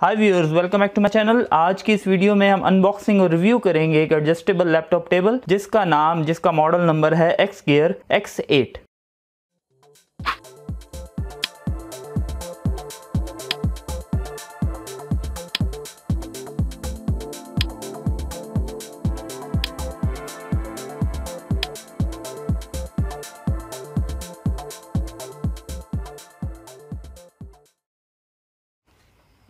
hi viewers welcome back to my channel आज की इस वीडियो में हम अनबॉक्सिंग और रिव्यू करेंगे एक एडजस्टेबल लैपटॉप टेबल जिसका नाम जिसका मॉडल नंबर है एक्स गियर एक्स एट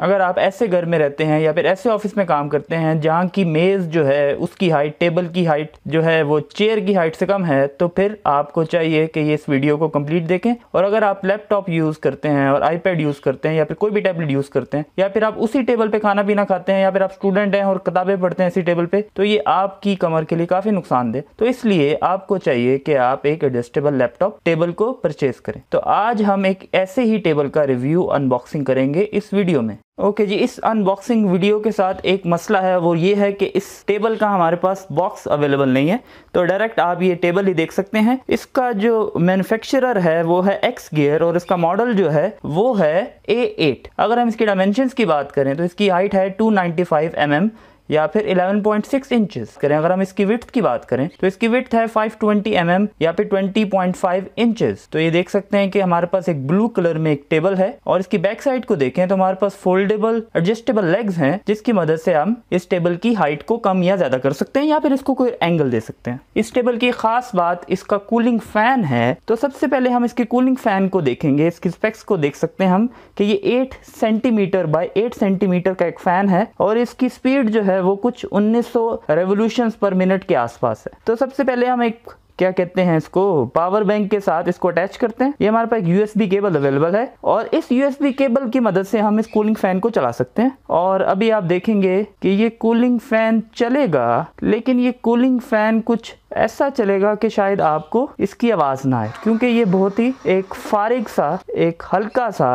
अगर आप ऐसे घर में रहते हैं या फिर ऐसे ऑफिस में काम करते हैं जहाँ की मेज़ जो है उसकी हाइट टेबल की हाइट जो है वो चेयर की हाइट से कम है तो फिर आपको चाहिए कि ये इस वीडियो को कंप्लीट देखें और अगर आप लैपटॉप यूज़ करते हैं और आईपैड यूज़ करते हैं या फिर कोई भी टैबलेट यूज़ करते हैं या फिर आप उसी टेबल पर खाना पीना खाते हैं या फिर आप स्टूडेंट हैं और किताबें पढ़ते हैं इसी टेबल पर तो ये आपकी कमर के लिए काफ़ी नुकसानदेह तो इसलिए आपको चाहिए कि आप एक एडजस्टेबल लैपटॉप टेबल को परचेज करें तो आज हम एक ऐसे ही टेबल का रिव्यू अनबॉक्सिंग करेंगे इस वीडियो में ओके okay जी इस अनबॉक्सिंग वीडियो के साथ एक मसला है वो ये है कि इस टेबल का हमारे पास बॉक्स अवेलेबल नहीं है तो डायरेक्ट आप ये टेबल ही देख सकते हैं इसका जो मैन्युफैक्चरर है वो है एक्स गियर और इसका मॉडल जो है वो है ए एट अगर हम इसकी डायमेंशन की बात करें तो इसकी हाइट है two ninety five M M या फिर 11.6 पॉइंट इंचेस करें अगर हम इसकी विथ की बात करें तो इसकी विथ है 520 ट्वेंटी mm या फिर 20.5 इंचेस तो ये देख सकते हैं कि हमारे पास एक ब्लू कलर में एक टेबल है और इसकी बैक साइड को देखें तो हमारे पास फोल्डेबल एडजस्टेबल लेग्स हैं जिसकी मदद से हम इस टेबल की हाइट को कम या ज्यादा कर सकते हैं या फिर इसको कोई एंगल दे सकते हैं इस टेबल की खास बात इसका कूलिंग फैन है तो सबसे पहले हम इसके कूलिंग फैन को देखेंगे इसके स्पेक्स को देख सकते हैं हम कि ये eight centimetre by eight centimetre का एक फैन है और इसकी स्पीड जो है है वो कुछ 1900 रेवोल्यूशंस पर मिनट के आसपास है तो सबसे पहले हम एक क्या कहते हैं इसको पावर बैंक के साथ इसको अटैच करते हैं ये हमारे पास एक यूएसबी केबल अवेलेबल है और इस यूएसबी केबल की मदद से हम इस कूलिंग फैन को चला सकते हैं और अभी आप देखेंगे कि ये कूलिंग फैन चलेगा लेकिन ये कूलिंग फैन कुछ ऐसा चलेगा कि शायद आपको इसकी आवाज़ ना आए क्योंकि ये बहुत ही एक फारिग सा एक हल्का सा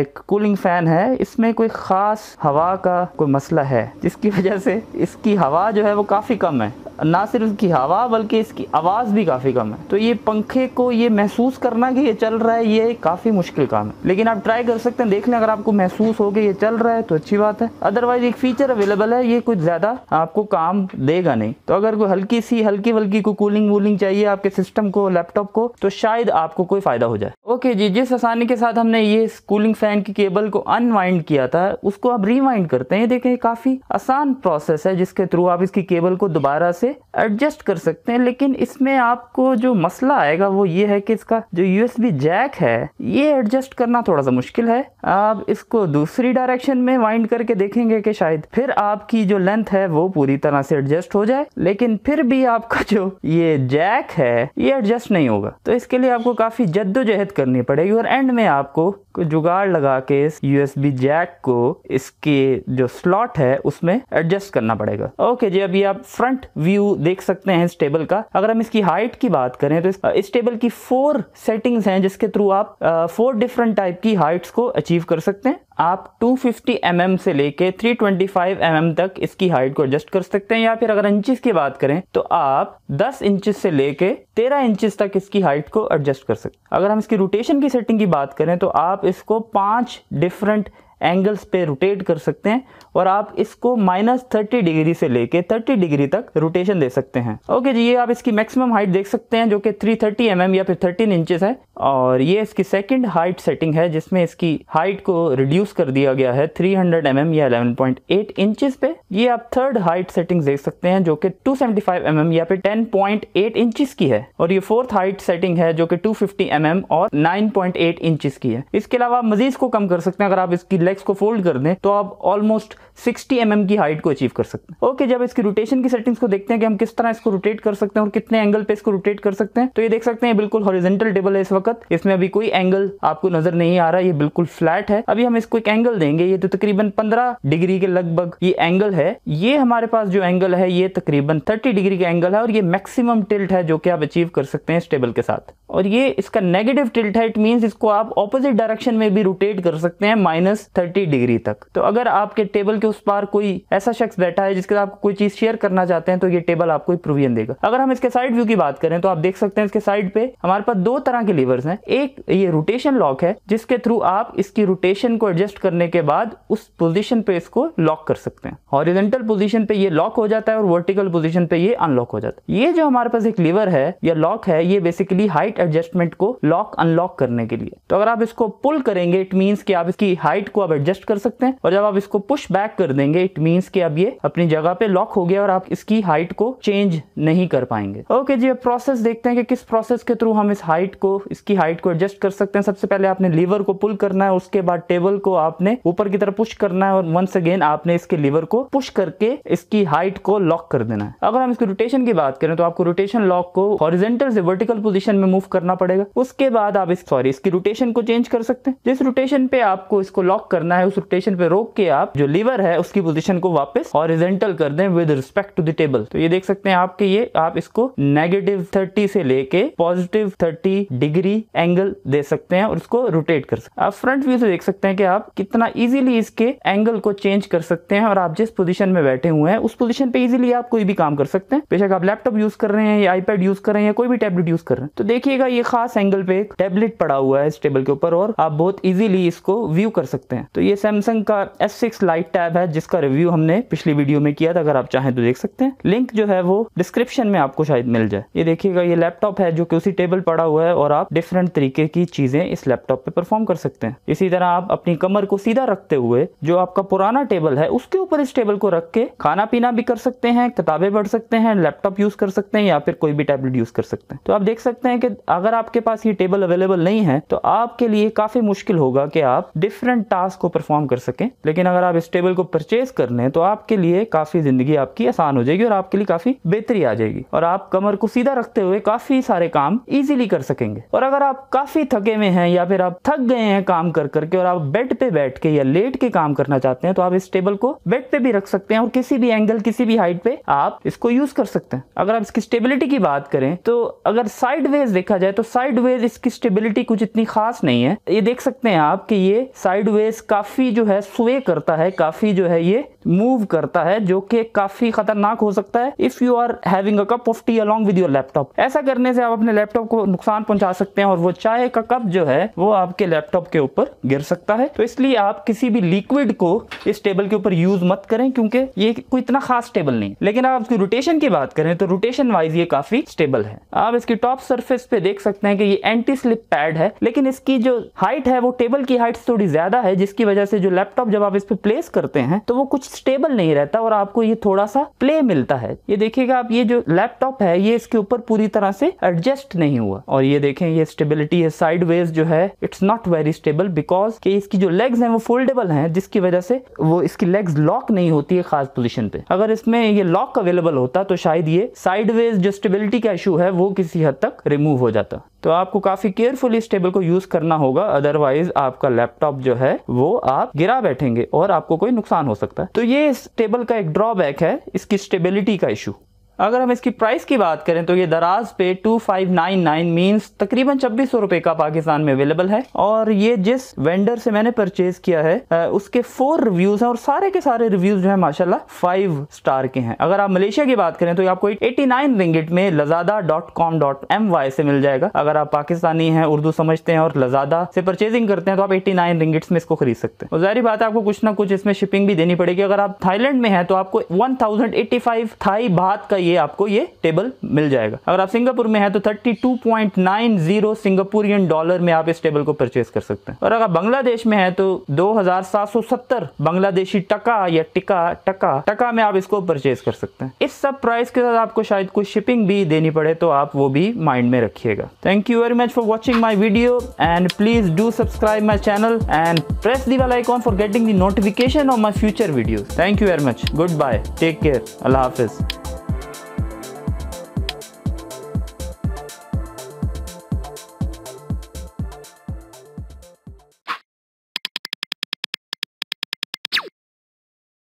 एक कूलिंग फ़ैन है इसमें कोई ख़ास हवा का कोई मसला है जिसकी वजह से इसकी हवा जो है वो काफ़ी कम है ना सिर्फ इसकी हवा बल्कि इसकी आवाज़ भी काफ़ी कम है तो ये पंखे को ये महसूस करना कि ये चल रहा है ये काफ़ी मुश्किल काम है लेकिन आप ट्राई कर सकते हैं देख लें अगर आपको महसूस हो गया ये चल रहा है तो अच्छी बात है अदरवाइज़ एक फ़ीचर अवेलेबल है ये कुछ ज़्यादा आपको काम देगा नहीं तो अगर कोई हल्की सी हल्की हल्की हल्की कोई कूलिंग वूलिंग चाहिए आपके सिस्टम को लैपटॉप को तो शायद आपको कोई फ़ायदा हो जाए ओके जी जिस आसानी के साथ हमने ये कूलिंग फ़ैन की केबल को अनवाइंड किया था उसको आप रिवाइंड करते हैं देखें काफ़ी आसान प्रोसेस है जिसके थ्रू आप इसकी केबल को दोबारा से एडजस्ट कर सकते हैं लेकिन इसमें आपको जो मसला आएगा वो ये है कि इसका जो यूएसबी जैक है ये एडजस्ट करना थोड़ा सा मुश्किल है आप इसको दूसरी डायरेक्शन में वाइंड करके देखेंगे कि शायद फिर आपकी जो लेंथ है वो पूरी तरह से एडजस्ट हो जाए लेकिन फिर भी आपका जो ये जैक है ये एडजस्ट नहीं होगा तो इसके लिए आपको काफ़ी जद्दोजहद करनी पड़ेगी और एंड में आपको को जुगाड़ लगा के इस यूएसबी जैक को इसके जो स्लॉट है उसमें एडजस्ट करना पड़ेगा ओके जी अभी आप फ्रंट व्यू देख सकते हैं इस टेबल का अगर हम इसकी हाइट की बात करें तो इस, इस टेबल की फोर सेटिंग्स हैं जिसके थ्रू आप फोर डिफरेंट टाइप की हाइट्स को अचीव कर सकते हैं आप 250 फिफ्टी mm से लेके 325 ट्वेंटी mm तक इसकी हाइट को एडजस्ट कर सकते हैं या फिर अगर इंचिस की बात करें तो आप 10 इंचिस से लेके तेरह इंचज तक इसकी हाइट को एडजस्ट कर सकते अगर हम इसकी रोटेशन की सेटिंग की बात करें तो आप इसको पांच डिफरेंट एंगल्स पे रोटेट कर सकते हैं और आप इसको माइनस थर्टी डिग्री से लेके थर्टी डिग्री तक रोटेशन दे सकते हैं ओके जी ये आप इसकी मैक्सिमम हाइट देख सकते हैं जो कि थ्री थर्टी एम या फिर थर्टीन इंचेस है और ये इसकी सेकेंड हाइट सेटिंग है जिसमें इसकी हाइट को रिड्यूस कर दिया गया है थ्री हंड्रेड एम या इलेवन पॉइंट एट इंच पे ये आप थर्ड हाइट सेटिंग देख सकते हैं जो कि two seventy five M M या फिर टेन पॉइंट एट इंच की है और ये फोर्थ हाइट सेटिंग है जो कि टू फिफ्टी एम एम और नाइन पॉइंट एट इंच की है इसके अलावा आप मजीद को कम कर सकते हैं अगर आप इसकी लेग्स को फोल्ड कर दें तो आप ऑलमोस्ट 60 एम mm की हाइट को अचीव कर सकते हैं ओके okay, जब इसकी रोटेशन की सेटिंग्स को देखते हैं कि हम किस तरह इसको रोटेट कर सकते हैं और कितने एंगल पे इसको रोटेट कर सकते हैं तो ये देख सकते हैं बिल्कुल हॉरिजेंटल टेबल है इस वक्त इसमें अभी कोई एंगल आपको नजर नहीं आ रहा ये बिल्कुल फ्लैट है अभी हम इसको एक एंगल देंगे ये तो तकरीबन पंद्रह डिग्री के लगभग ये एंगल है ये हमारे पास जो एंगल है ये तकरीबन थर्टी डिग्री का एंगल है और ये मैक्सिमम टिल्ट है जो कि आप अचीव कर सकते हैं इस टेबल के साथ और ये इसका नेगेटिव टिल्ट है इट मीन इसको आप ऑपोजिट डायरेक्शन में भी रोटेट कर सकते हैं माइनस 30 डिग्री तक तो अगर आपके टेबल के उस पार कोई ऐसा शख्स बैठा है जिसके साथ आप कोई चीज शेयर करना चाहते हैं तो ये टेबल आपको प्रोविजन देगा अगर हम इसके साइड व्यू की बात करें तो आप देख सकते हैं इसके साइड पे हमारे पास दो तरह के लीवर्स हैं एक ये रोटेशन लॉक है जिसके थ्रू आप इसकी रोटेशन को एडजस्ट करने के बाद उस पोजिशन पे इसको लॉक कर सकते हैं ऑरिजेंटल पोजिशन पे ये लॉक हो जाता है और वर्टिकल पोजिशन पे ये अनलॉक हो जाता है ये जो हमारे पास एक लीवर है या लॉक है ये बेसिकली हाइट एडजस्टमेंट को लॉक अनलॉक करने के लिए तो अगर आप इसको पुल करेंगे इट मीन्स कि आप इसकी हाइट को आप एडजस्ट कर सकते हैं और जब आप इसको पुश बैक कर देंगे इट मीन्स कि अब ये अपनी जगह पे लॉक हो गया और आप इसकी हाइट को चेंज नहीं कर पाएंगे ओके जी अब प्रोसेस देखते हैं कि किस प्रोसेस के थ्रू हम इस हाइट को इसकी हाइट को एडजस्ट कर सकते हैं सबसे पहले आपने लीवर को पुल करना है उसके बाद टेबल को आपने ऊपर की तरफ पुश करना है और वंस अगेन आपने इसके लीवर को पुश करके इसकी हाइट को लॉक कर देना है अगर हम इसकी रोटेशन की बात करें तो आपको रोटेशन लॉक को हॉरिजेंटल से वर्टिकल पोजिशन में मूव करना पड़ेगा उसके बाद आप इस सॉरी इसकी रोटेशन को चेंज कर सकते हैं जिस रोटेशन पे आपको इसको लॉक करना है उस रोटेशन पे रोक के आप जो लीवर है उसकी पोजिशन को वापस ऑरिजेंटल कर दें with respect to the table तो ये देख सकते हैं आपके ये आप इसको नेगेटिव थर्टी से लेके पॉजिटिव थर्टी डिग्री एंगल दे सकते हैं और उसको रोटेट कर सकते हैं आप फ्रंट व्यू से देख सकते हैं कि आप कितना इजीली इसके एंगल को चेंज कर सकते हैं और आप जिस पोजीशन में बैठे हुए हैं उस पोजीशन पे इजीली आप कोई भी काम कर सकते हैं बेशक आप लैपटॉप यूज कर रहे हैं या आईपैड यूज कर रहे हैं या कोई भी टैबलेट यूज कर रहे हैं तो देखिएगा ये खास एंगल पे एक टैबलेट पड़ा हुआ है इस टेबल के ऊपर और आप बहुत इजीली इसको व्यू कर सकते हैं हैं तो ये सैमसंग का एस सिक्स लाइट टैब है जिसका रिव्यू हमने पिछली वीडियो में किया था अगर आप चाहें तो देख सकते हैं लिंक जो है वो डिस्क्रिप्शन में आपको शायद मिल जाए ये देखिएगा ये लैपटॉप है जो कि उसी टेबल पड़ा हुआ है और आप डिफरेंट तरीके की चीजें इस लैपटॉप पे परफॉर्म कर सकते हैं इसी तरह आप अपनी कमर को सीधा रखते हुए जो आपका पुराना टेबल है उसके ऊपर इस टेबल को रख के खाना पीना भी कर सकते हैं किताबें पढ़ सकते हैं लैपटॉप यूज कर सकते हैं या फिर कोई भी टैबलेट यूज कर सकते हैं तो आप देख सकते हैं कि अगर आपके पास ये टेबल अवेलेबल नहीं है तो आपके लिए काफी मुश्किल होगा कि आप डिफरेंट टास्क टास्क को परफॉर्म कर सकें लेकिन अगर आप इस टेबल को परचेज कर लें तो आपके लिए काफ़ी ज़िंदगी आपकी आसान हो जाएगी और आपके लिए काफ़ी बेहतरी आ जाएगी और आप कमर को सीधा रखते हुए काफ़ी सारे काम ईजिली कर सकेंगे और अगर आप काफ़ी थके में हैं या फिर आप थक गए हैं काम कर करके और आप बेड पे बैठ के या लेट के काम करना चाहते हैं तो आप इस टेबल को बेड पे भी रख सकते हैं और किसी भी एंगल किसी भी हाइट पे आप इसको यूज कर सकते हैं अगर आप इसकी स्टेबिलिटी की बात करें तो अगर साइड देखा जाए तो साइड इसकी स्टेबिलिटी कुछ इतनी खास नहीं है ये देख सकते हैं आप कि ये साइड काफ़ी जो है स्वे करता है काफ़ी जो है ये मूव करता है जो कि काफ़ी खतरनाक हो सकता है if you are having a cup of tea along with your laptop ऐसा करने से आप अपने लैपटॉप को नुकसान पहुंचा सकते हैं और वो चाय का कप जो है वो आपके लैपटॉप के ऊपर गिर सकता है तो इसलिए आप किसी भी लिक्विड को इस टेबल के ऊपर यूज मत करें क्योंकि ये कोई इतना खास टेबल नहीं लेकिन आप उसकी रोटेशन की बात करें तो रोटेशन वाइज ये काफी स्टेबल है आप इसकी टॉप सर्फेस पे देख सकते हैं कि ये एंटी स्लिप पैड है लेकिन इसकी जो हाइट है वो टेबल की हाइट थोड़ी ज्यादा है जिस इसकी वजह से जो लैपटॉप जब आप इस पर प्लेस करते हैं तो वो कुछ स्टेबल नहीं रहता और आपको ये थोड़ा सा प्ले मिलता है ये देखिएगा आप ये जो लैपटॉप है ये इसके ऊपर पूरी तरह से एडजस्ट नहीं हुआ और ये देखें ये स्टेबिलिटी है साइड जो है it's not very stable because कि इसकी जो लेग्स हैं वो फोल्डेबल हैं जिसकी वजह से वो इसकी लेग्स लॉक नहीं होती है खास पोजिशन पे अगर इसमें ये लॉक अवेलेबल होता तो शायद ये साइड जो स्टेबिलिटी का इशू है वो किसी हद तक रिमूव हो जाता तो आपको काफी केयरफुली इस टेबल को यूज करना होगा अदरवाइज आपका लैपटॉप जो है वो वो आप गिरा बैठेंगे और आपको कोई नुकसान हो सकता है तो ये इस टेबल का एक ड्रॉबैक है इसकी स्टेबिलिटी का इशू अगर हम इसकी प्राइस की बात करें तो ये दराज पे 2599 मींस तकरीबन छब्बीस सौ रुपए का पाकिस्तान में अवेलेबल है और ये जिस वेंडर से मैंने परचेज किया है उसके फोर रिव्यूज हैं और सारे के सारे रिव्यूज जो है माशाल्लाह फाइव स्टार के हैं अगर आप मलेशिया की बात करें तो आपको एटी नाइन रिंगिट में Lazada dot com dot M Y से मिल जाएगा अगर आप पाकिस्तानी हैं उर्दू समझते हैं और लजादा से परचेजिंग करते हैं तो आप एट्टी नाइन रिंगिट्स में इसको खरीद सकते हैं और जारी बात है आपको कुछ ना कुछ इसमें शिपिंग भी देनी पड़ेगी अगर आप थाईलैंड में है तो आपको one thousand eighty five Thai baht का ये ये आपको ये टेबल मिल जाएगा अगर आप सिंगापुर में है तो 32.90 सिंगापुरियन डॉलर में आप इस टेबल को परचेज कर सकते हैं और अगर बांग्लादेश में है तो 2770 बांग्लादेशी टका या टिका टका टका में आप इसको परचेज कर सकते हैं इस सब प्राइस के साथ आपको शायद कुछ शिपिंग भी देनी पड़े तो आप वो भी माइंड में रखिएगा thank you very much for watching my video and please do subscribe my channel and press the वाला icon for getting the notification of my future video thank you very much good bye take care अल्लाह हाफिज़